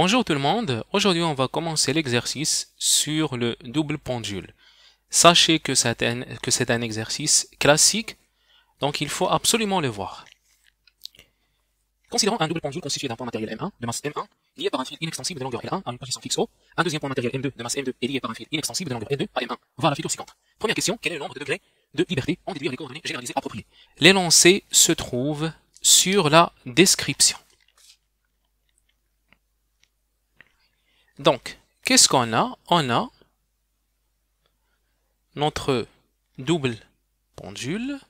Bonjour tout le monde, aujourd'hui on va commencer l'exercice sur le double pendule. Sachez que c'est un, exercice classique, donc il faut absolument le voir. Considérons un double pendule constitué d'un point matériel M1 de masse M1 lié par un fil inextensible de longueur L1 à une position fixe O, un deuxième point matériel M2 de masse M2 est lié par un fil inextensible de longueur L2 à M1. Voilà la figure suivante. Première question, quel est le nombre de degrés de liberté en déduire les coordonnées généralisées appropriées L'énoncé se trouve sur la description. Donc, qu'est-ce qu'on a On a notre double pendule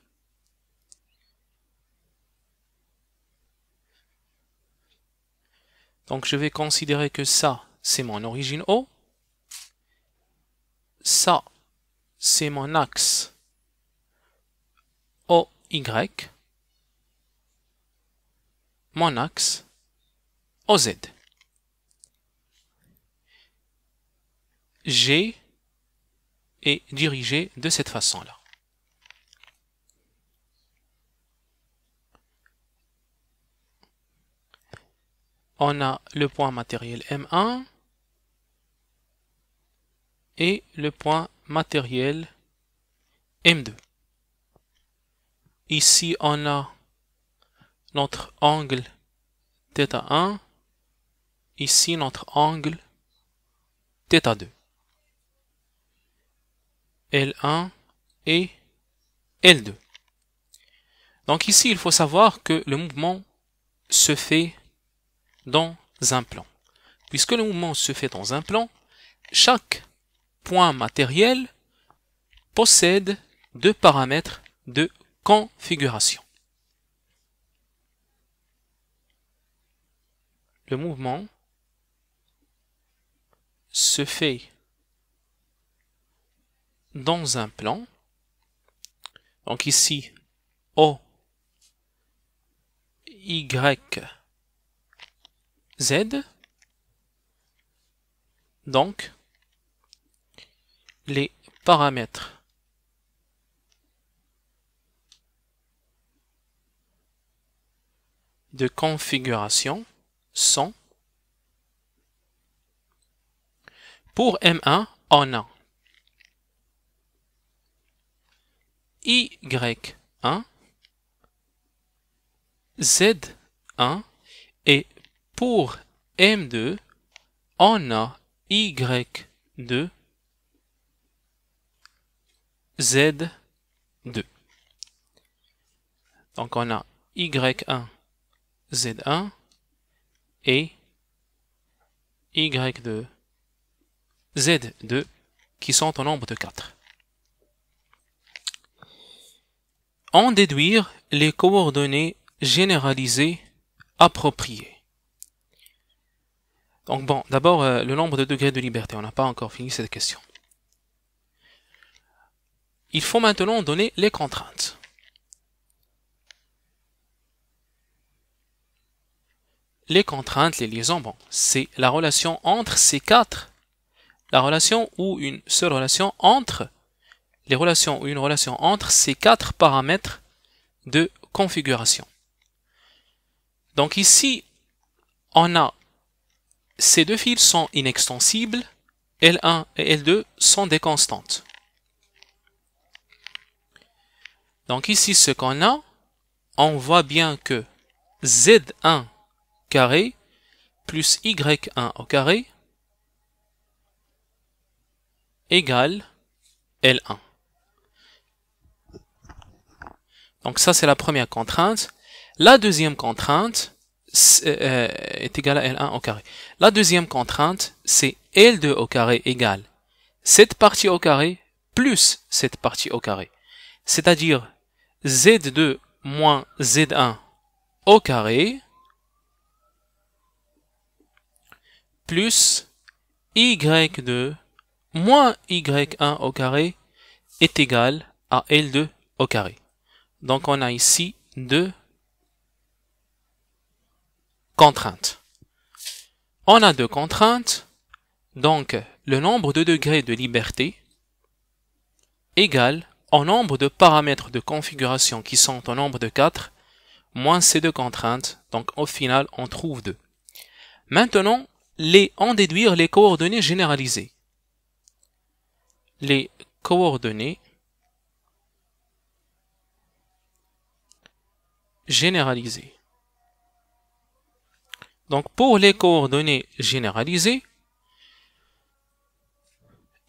Donc je vais considérer que ça, c'est mon origine O. Ça, c'est mon axe OY. Mon axe OZ. G est dirigé de cette façon-là. On a le point matériel M1 et le point matériel M2. Ici, on a notre angle θ1, ici notre angle θ2. L1 et L2. Donc ici, il faut savoir que le mouvement se fait dans un plan. Puisque le mouvement se fait dans un plan, chaque point matériel possède deux paramètres de configuration. Le mouvement se fait dans un plan. Donc ici, O, Y, Z. Donc, les paramètres de configuration sont pour M1, en a Y1, Z1 et pour M2, on a Y2, Z2. Donc on a Y1, Z1 et Y2, Z2 qui sont au nombre de 4. en déduire les coordonnées généralisées appropriées. Donc bon, d'abord euh, le nombre de degrés de liberté, on n'a pas encore fini cette question. Il faut maintenant donner les contraintes. Les contraintes, les liaisons, bon, c'est la relation entre ces quatre, la relation ou une seule relation entre les relations ou une relation entre ces quatre paramètres de configuration. Donc ici, on a ces deux fils sont inextensibles, L1 et L2 sont des constantes. Donc ici, ce qu'on a, on voit bien que Z1 carré plus Y1 au carré égale L1. Donc ça, c'est la première contrainte. La deuxième contrainte euh, euh, est, égale à L1 au carré. La deuxième contrainte, c'est L2 au carré égale cette partie au carré plus cette partie au carré. C'est-à-dire Z2 moins Z1 au carré plus Y2 moins Y1 au carré est égal à L2 au carré. Donc, on a ici deux contraintes. On a deux contraintes, donc le nombre de degrés de liberté égale au nombre de paramètres de configuration qui sont au nombre de 4, moins ces deux contraintes, donc au final on trouve deux. Maintenant, les, en déduire les coordonnées généralisées. Les coordonnées généralisé Donc pour les coordonnées généralisées,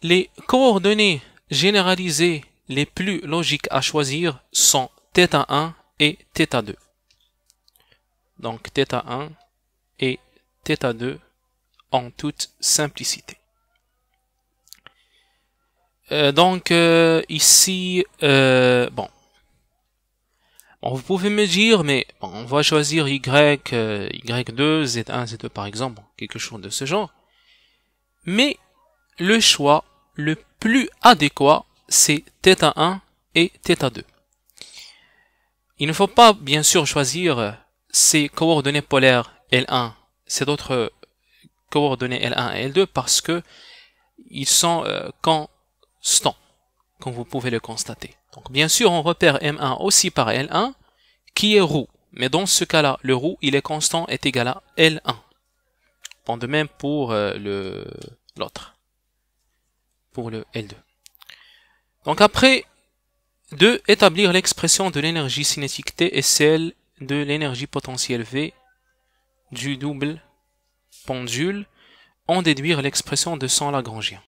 les coordonnées généralisées les plus logiques à choisir sont θ1 et θ2. Donc θ1 et θ2 en toute simplicité. Euh, donc euh, ici, euh, bon, vous pouvez me dire, mais on va choisir Y, Y2, Z1, Z2 par exemple, quelque chose de ce genre. Mais le choix le plus adéquat, c'est θ 1 et θ 2. Il ne faut pas bien sûr choisir euh, ces coordonnées polaires L1, ces autres euh, coordonnées L1 et L2 parce que ils sont euh, constants, comme vous pouvez le constater. Donc bien sûr, on repère M1 aussi par L1, qui est roux, Mais dans ce cas-là, le roux, il est constant, est égal à L1. Bon, de même pour euh, le l'autre. Pour le L2. Donc après, de établir l'expression de l'énergie cinétique T et celle de l'énergie potentielle V du double pendule, en déduire l'expression de son lagrangien.